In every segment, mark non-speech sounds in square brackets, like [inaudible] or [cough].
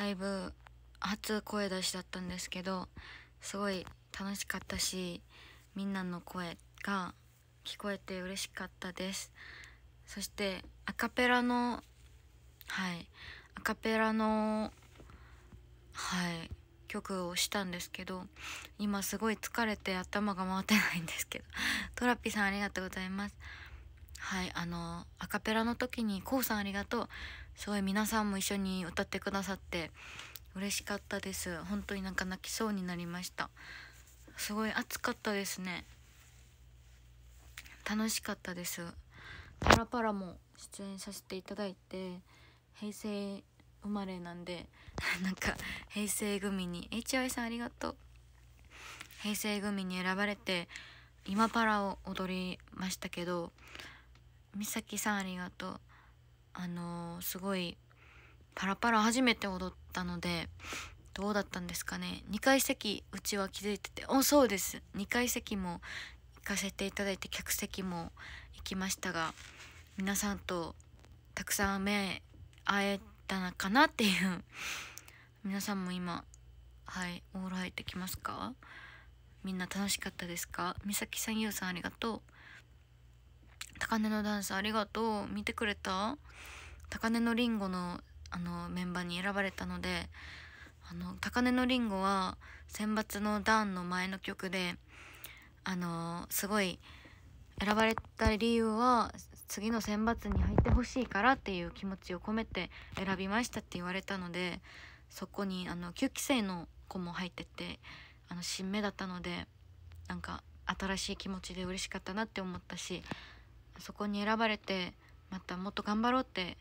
ライブ初声出しだったんですけどすごい楽しかったしみんなの声が聞こえて嬉しかったですそしてアカペラのはいアカペラのはい曲をしたんですけど今すごい疲れて頭が回ってないんですけど [laughs] トラピさんありがとうございますはいあのアカペラの時にこうさんありがとうすごい皆さんも一緒に歌ってくださって嬉しかったです本当になんか泣きそうになりましたすごい暑かったですね楽しかったですパラパラも出演させていただいて平成生まれなんで [laughs] なんか平成組に HI さんありがとう平成組に選ばれて「今パラ」を踊りましたけど美咲さんありがとうあのすごいパラパラ初めて踊ったのでどうだったんですかね2階席うちは気づいてておそうです2階席も行かせていただいて客席も行きましたが皆さんとたくさん目会えたのかなっていう皆さんも今はいオーラ入ってきますかみんな楽しかったですかみさきさんゆうさんありがとう高根のダンスありがとう。見てくれた高根のリんごの、あの、メンバーに選ばれたので、あの、高根のりんごは、選抜のダンの前の曲で、あの、すごい、選ばれた理由は、次の選抜に入ってほしいからっていう気持ちを込めて選びましたって言われたので、そこに、あの、9期生の子も入ってて、あの、新芽だったので、なんか、新しい気持ちで嬉しかったなって思ったし、そこに選ばれてまたもっと頑張ろうって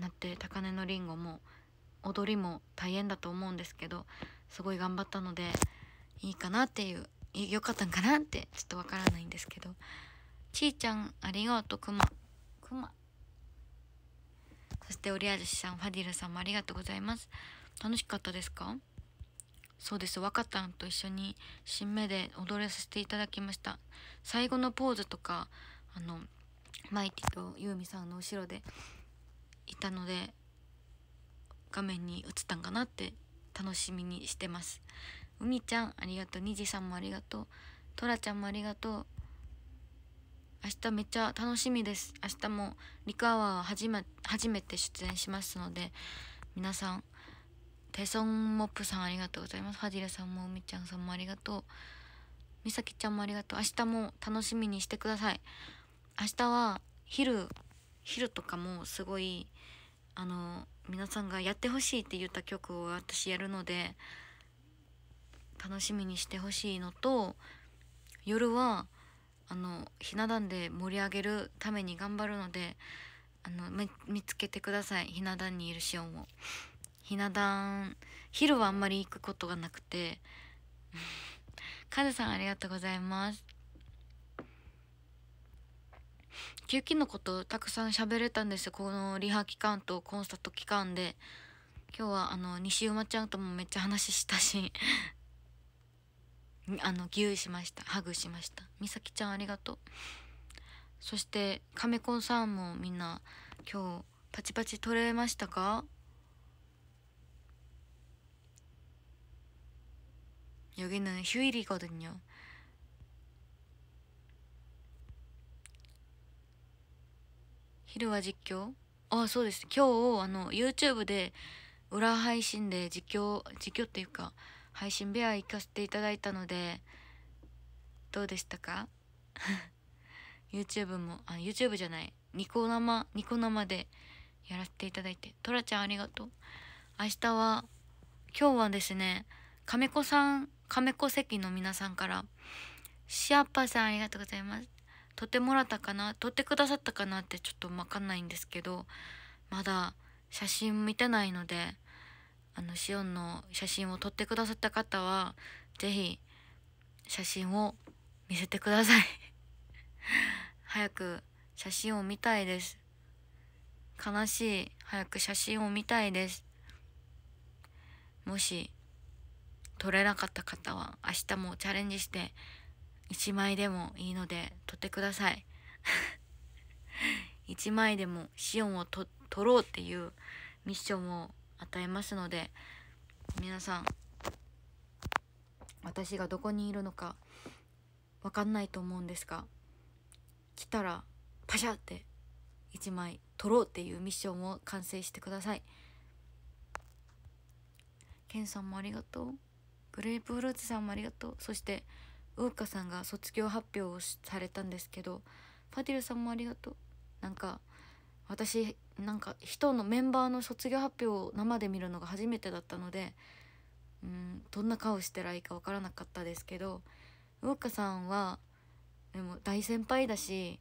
なって高根のりんごも踊りも大変だと思うんですけどすごい頑張ったのでいいかなっていう良かったんかなってちょっとわからないんですけどちーちゃんありがとうくまくまそしてオリアジュさんファディルさんもありがとうございます楽しかったですかそうです若たんと一緒に新芽で踊らせていただきました最後のポーズとかあのマイティとユーミさんの後ろでいたので画面に映ったんかなって楽しみにしてます海ちゃんありがとうにじさんもありがとうとらちゃんもありがとう明日めっちゃ楽しみです明日もリクアワーは初め初めて出演しますので皆さんテソンモップさんありがとうございますファジラさんもうみちゃんさんもありがとうみさきちゃんもありがとう明日も楽しみにしてください明日は昼昼とかもすごいあの皆さんがやってほしいって言った曲を私やるので楽しみにしてほしいのと夜はあのひな壇で盛り上げるために頑張るのであの見つけてくださいひな壇にいるシオンを。ひな壇昼はあんまり行くことがなくてカズさんありがとうございます。休憩のことたくさん喋れたんですこのリハ期間とコンサート期間で今日はあの西馬ちゃんともめっちゃ話したし [laughs] あのギューしましたハグしました美咲ちゃんありがとうそしてカメコンさんもみんな今日パチパチ取れましたかよ여기는휴일이거든よ昼は実況ああそうです今日あの YouTube で裏配信で実況実況っていうか配信部屋行かせていただいたのでどうでしたか [laughs] YouTube もあ YouTube じゃないニコ生ニコ生でやらせていただいてトラちゃんありがとう明日は今日はですね亀子さん亀子席の皆さんからシアッパさんありがとうございます撮ってもらったかな撮ってくださったかなってちょっと分かんないんですけどまだ写真見てないのであのシオンの写真を撮ってくださった方は是非写真を見せてください [laughs] 早く写真を見たいです悲しい早く写真を見たいですもし撮れなかった方は明日もチャレンジして1枚でもいいので取ってください1 [laughs] 枚でもシオンを取ろうっていうミッションを与えますので皆さん私がどこにいるのか分かんないと思うんですが来たらパシャって1枚取ろうっていうミッションを完成してくださいケンさんもありがとうグレープフルーツさんもありがとうそしてウーカさんが卒業発表をされたんですけどファディルさんもありがとうなんか私なんか人のメンバーの卒業発表を生で見るのが初めてだったのでうんどんな顔してらいいか分からなかったですけどウーカさんはでも大先輩だし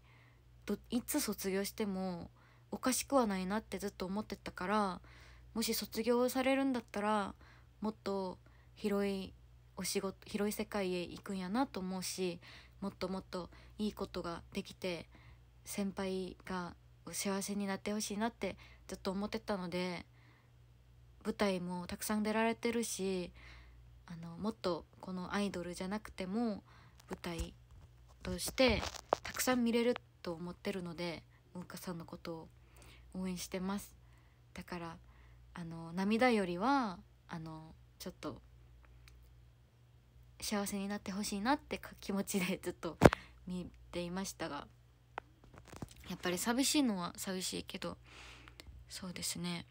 どいつ卒業してもおかしくはないなってずっと思ってたからもし卒業されるんだったらもっと広いお仕事広い世界へ行くんやなと思うしもっともっといいことができて先輩が幸せになってほしいなってずっと思ってたので舞台もたくさん出られてるしあのもっとこのアイドルじゃなくても舞台としてたくさん見れると思ってるので文化さんのことを応援してますだからあの涙よりはあのちょっと幸せになってほしいなって気持ちでずっと見ていましたがやっぱり寂しいのは寂しいけどそうですね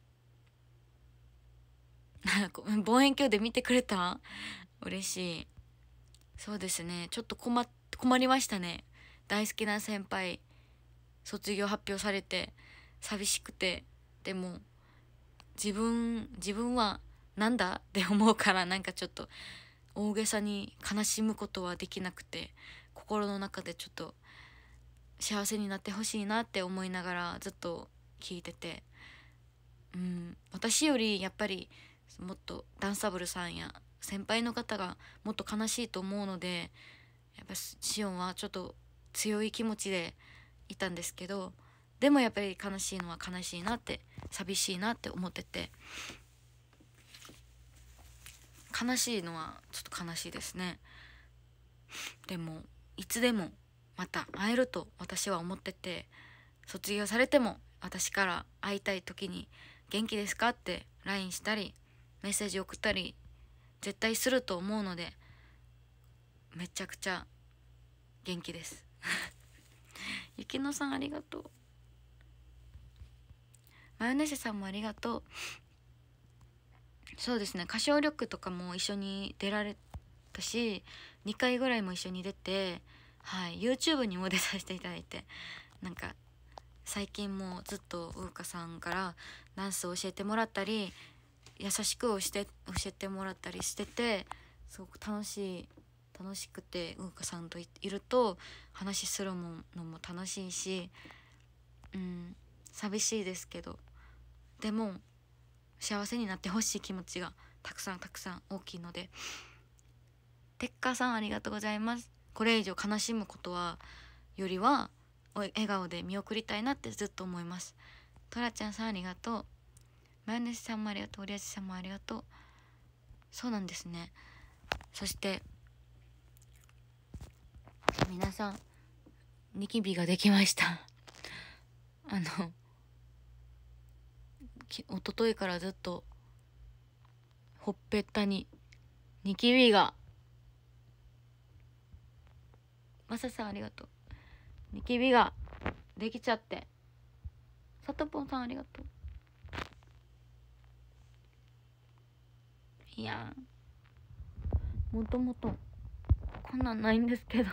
[laughs] 望遠鏡で見てくれた嬉しいそうですねちょっと困困りましたね大好きな先輩卒業発表されて寂しくてでも自分自分はなんだって思うからなんかちょっと大げさに悲しむことはできなくて心の中でちょっと幸せになってほしいなって思いながらずっと聞いてて、うん、私よりやっぱりもっとダンサブルさんや先輩の方がもっと悲しいと思うのでやっぱシオンはちょっと強い気持ちでいたんですけどでもやっぱり悲しいのは悲しいなって寂しいなって思ってて悲しいのはちょっと悲しいですねでもいつでもまた会えると私は思ってて卒業されても私から会いたい時に「元気ですか?」って LINE したりメッセージ送ったり絶対すると思うのでめちゃくちゃ元気ですゆきのさんありがとうマヨネーシさんもありがとうそうですね歌唱力とかも一緒に出られたし2回ぐらいも一緒に出て、はい、YouTube にも出させていただいてなんか最近もずっとウーカさんからダンスを教えてもらったり優しく教えてもらったりしててすごく楽しい楽しくてウーカさんといると話するのも楽しいしうん寂しいですけどでも幸せになってほしい気持ちがたくさんたくさん大きいのでてっかさんありがとうございますこれ以上悲しむことはよりは笑顔で見送りたいなってずっと思いますトラちゃんさんありがとうマヨネーズさんもありがとうオリアさんもありがとうそうなんですねそして皆さんニキビができましたあのき一昨日からずっとほっぺったにニキビがマサさんありがとうニキビができちゃってさとぽんさんありがとういやもともとこんなんないんですけど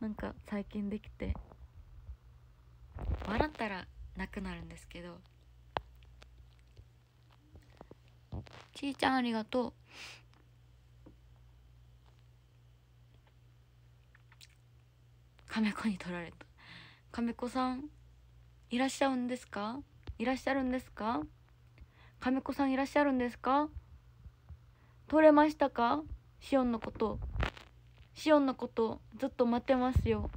なんか最近できて笑ったらなくなるんですけどちーちゃんありがとう。亀子に取られた。亀子さん、いらっしゃるんですかいらっしゃるんですか亀子さんいらっしゃるんですか取れましたかシオンのこと。シオンのこと、ずっと待ってますよ。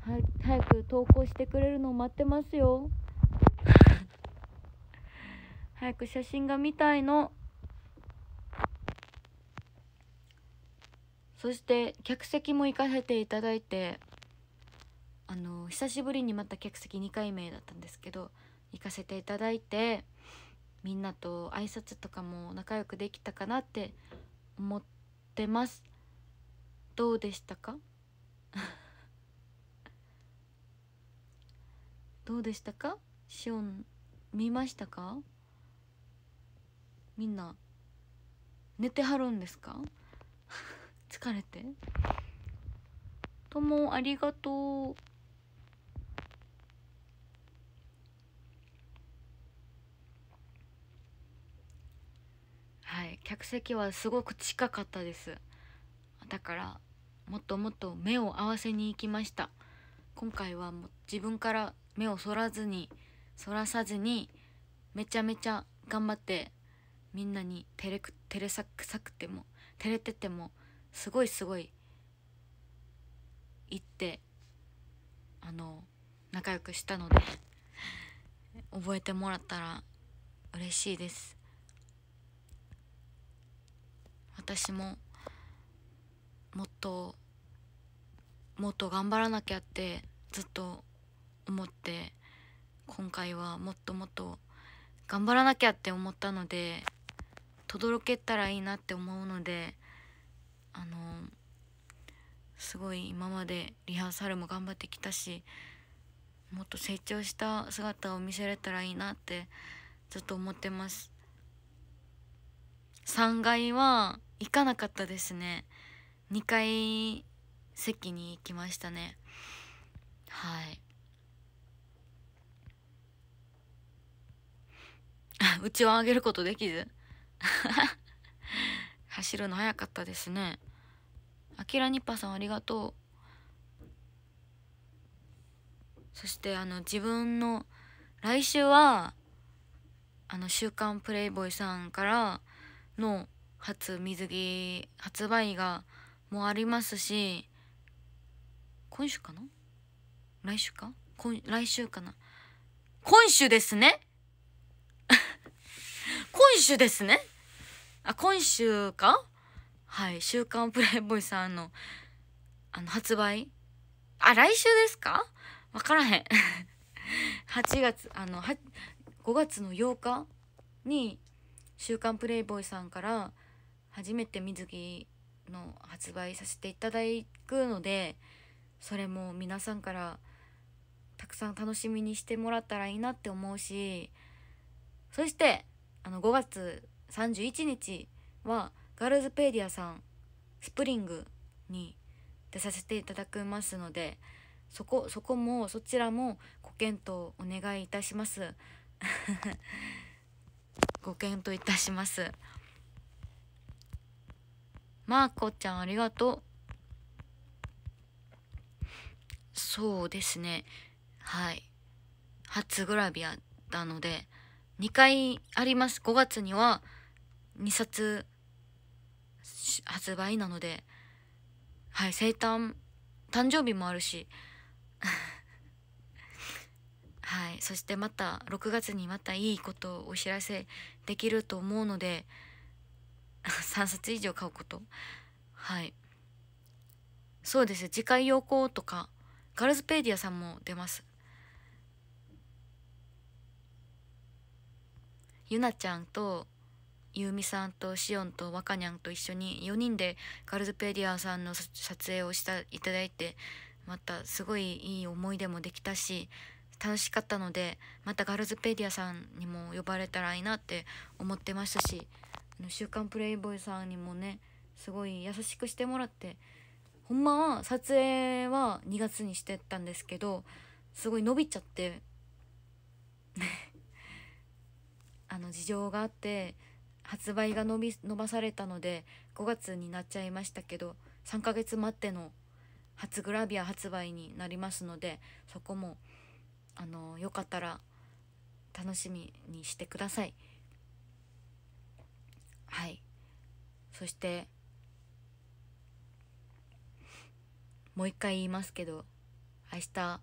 は早く投稿してくれるのを待ってますよ。早く写真が見たいの。そして客席も行かせていただいてあの久しぶりにまた客席2回目だったんですけど行かせていただいてみんなと挨拶とかも仲良くできたかなって思ってますどうでしたか [laughs] どうでしたかシオン見ましたかみんな寝てはるんですか [laughs] 疲れてともありがとうはい客席はすごく近かったですだからもっともっと目を合わせに行きました今回はもう自分から目をそらずにそらさずにめちゃめちゃ頑張ってみんなに照れく照れさくさくても照れててもすごいすごい言ってあの仲良くしたので覚えてもらったら嬉しいです私ももっともっと頑張らなきゃってずっと思って今回はもっともっと頑張らなきゃって思ったので。とどろけたらいいなって思うのであのすごい今までリハーサルも頑張ってきたしもっと成長した姿を見せれたらいいなってずっと思ってます3階は行かなかったですね2階席に行きましたねはい [laughs] うちをあげることできず [laughs] 走るの早かったですね。あきらにっぱさんありがとう。そしてあの自分の来週はあの「週刊プレイボーイ」さんからの初水着発売がもありますし今週かな来週か来週かな今週ですね今週ですね。あ、今週かはい、週刊プレイボーイさんの、あの、発売あ、来週ですかわからへん。8 [laughs] 月、あの、は、5月の8日に、週刊プレイボーイさんから、初めて水着の発売させていただくので、それも皆さんから、たくさん楽しみにしてもらったらいいなって思うし、そして、あの5月31日はガールズペディアさんスプリングに出させていただきますのでそこそこもそちらもご検討お願いいたします [laughs] ご検討いたしますまーこちゃんありがとうそうですねはい初グラビアなので2回あります5月には2冊発売なのではい生誕誕生日もあるし [laughs] はいそしてまた6月にまたいいことをお知らせできると思うので3 [laughs] 冊以上買うことはいそうです次回要項とかガールズペディアさんも出ますゆなちゃんとゆうみさんとしおんとわかにゃんと一緒に4人でガルズペディアさんの撮影をしたいただいてまたすごいいい思い出もできたし楽しかったのでまたガルズペディアさんにも呼ばれたらいいなって思ってましたし「週刊プレイボーイ」さんにもねすごい優しくしてもらってほんまは撮影は2月にしてたんですけどすごい伸びちゃってあの事情があって発売が伸び伸ばされたので5月になっちゃいましたけど3ヶ月待っての初グラビア発売になりますのでそこもあのよかったら楽しみにしてくださいはいそしてもう一回言いますけど明日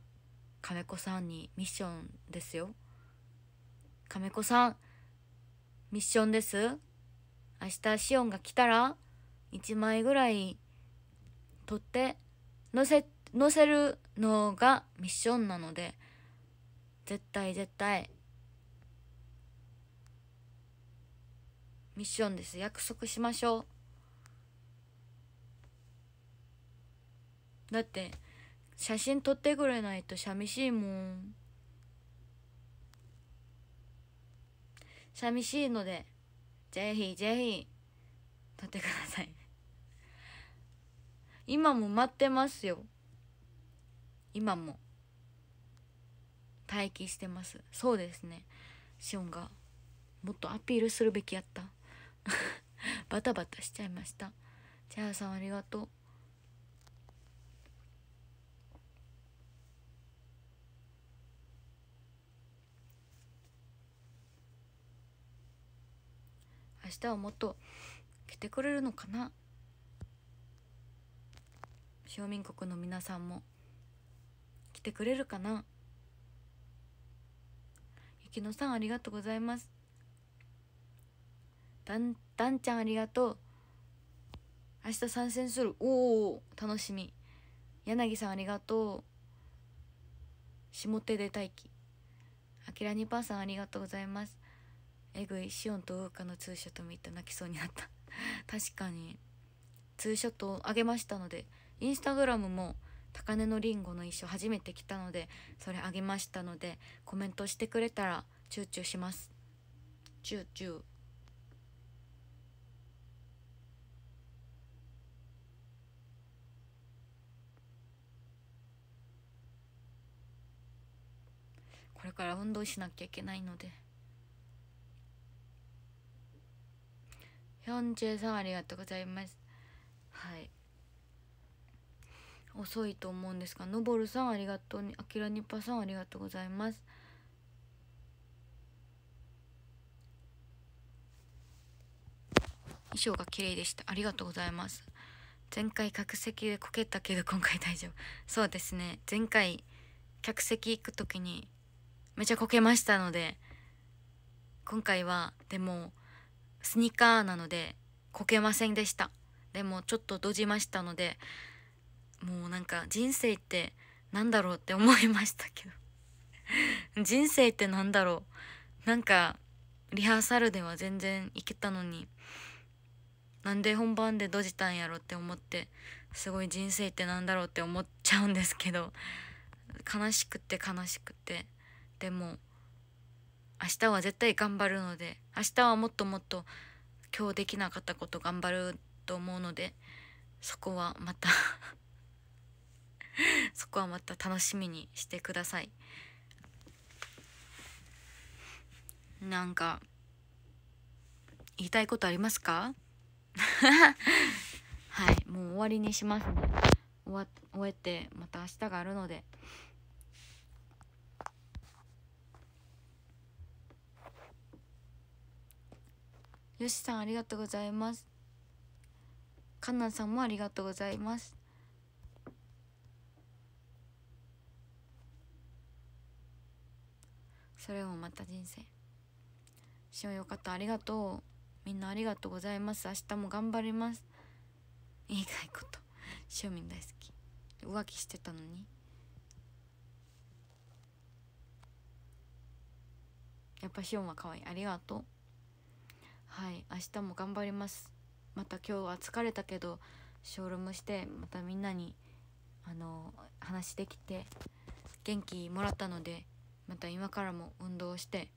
亀子さんにミッションですよ亀子さんミッションです。明日シオンが来たら、1枚ぐらい取って、載せ、載せるのがミッションなので、絶対絶対、ミッションです。約束しましょう。だって、写真撮ってくれないと寂しいもん。寂しいので、ぜひぜひ、撮ってください。[laughs] 今も待ってますよ。今も。待機してます。そうですね。シオンが、もっとアピールするべきやった。[laughs] バタバタしちゃいました。チャーさんありがとう。明日はもっと来てくれるのかな小民国の皆さんも来てくれるかなゆきのさんありがとうございますだんだんちゃんありがとう明日参戦するおお楽しみ柳さんありがとう下手で待機あきらにぱーさんありがとうございますえぐいシオンとウーカのツーショット見泣きそうになった [laughs] 確かにツーショットをあげましたのでインスタグラムも高根のりんごの衣装初めて来たのでそれあげましたのでコメントしてくれたらチューチューしますチューチューこれから運動しなきゃいけないので。43ありがとうございますはい遅いと思うんですがのぼるさんありがとうあきらにぱさんありがとうございます衣装が綺麗でしたありがとうございます前回客席でこけたけど今回大丈夫そうですね前回客席行く時にめちゃこけましたので今回はでもスニーカーなのでこけませんでしたでもちょっとドジましたのでもうなんか人生ってなんだろうって思いましたけど [laughs] 人生ってなんだろうなんかリハーサルでは全然いけたのになんで本番でドジたんやろって思ってすごい人生ってなんだろうって思っちゃうんですけど悲しくて悲しくてでも明日は絶対頑張るので明日はもっともっと今日できなかったこと頑張ると思うのでそこはまた [laughs] そこはまた楽しみにしてくださいなんか言いたいことありますか [laughs] はいもう終わりにしますね終わ終えてまた明日があるのでよしさんありがとうございます。かなさんもありがとうございます。それもまた人生。しうよかったありがとう。みんなありがとうございます。明日も頑張ります。いいかいこと。しおみん大好き。浮気してたのに。やっぱしおんは可愛い。ありがとう。はい明日も頑張りますまた今日は疲れたけどショールームしてまたみんなにあの話できて元気もらったのでまた今からも運動して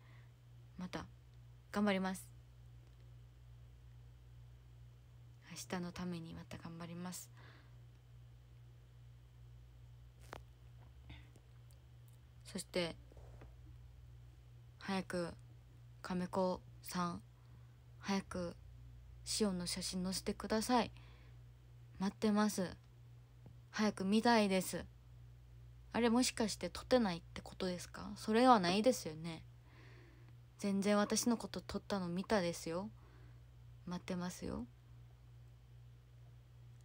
また頑張ります明日のためにまた頑張りますそして早く亀子さん早くシオンの写真載せてください待ってます早く見たいですあれもしかして撮ってないってことですかそれはないですよね全然私のこと撮ったの見たですよ待ってますよ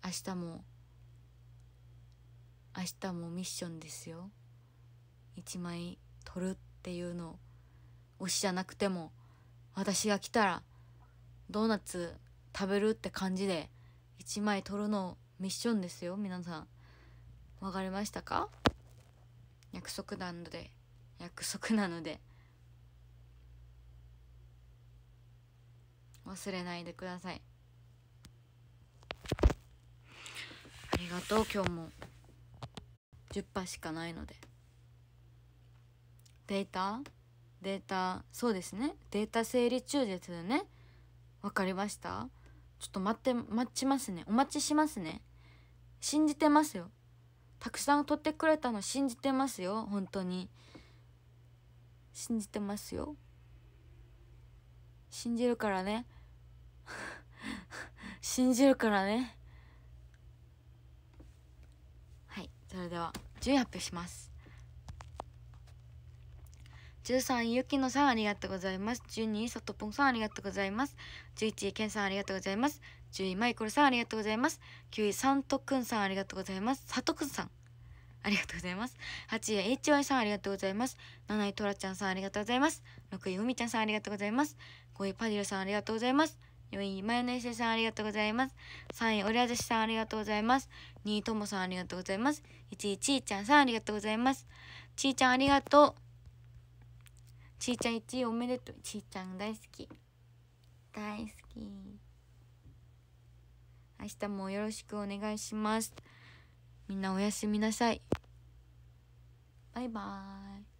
明日も明日もミッションですよ1枚撮るっていうの推しじゃなくても私が来たら「ドーナツ食べるって感じで1枚取るのミッションですよ皆さん分かりましたか約束なので約束なので忘れないでくださいありがとう今日も10波しかないのでデータデータそうですねデータ整理中ですよねわかりましたちょっと待って待ちますねお待ちしますね信じてますよたくさん撮ってくれたの信じてますよ本当に信じてますよ信じるからね [laughs] 信じるからねはいそれでは順位発表します13位、ゆきのさん、ありがとうございます。12位、さとぽんさん、ありがとうございます。11位、けんさん、ありがとうございます。10位、マイクロさん、ありがとうございます。9位、さんとくんさん、ありがとうございます。さとくんさん。ありがとうございます。8位、HY さん、ありがとうございます。7位、トラちゃんさん、ありがとうございます。6位、ふみちゃんさん、ありがとうございます。5位、パディルさん、ありがとうございます。4位、マヨネーズさん、ありがとうございます。3位、オリアシさん、ありがとうございます。2位、ともさん、ありがとうございます。1位、ちーちゃんさん、ありがとうございます。ちーちゃん、ありがとう。ちーちゃん1位おめでとうちーちゃん大好き大好き明日もよろしくお願いしますみんなおやすみなさいバイバーイ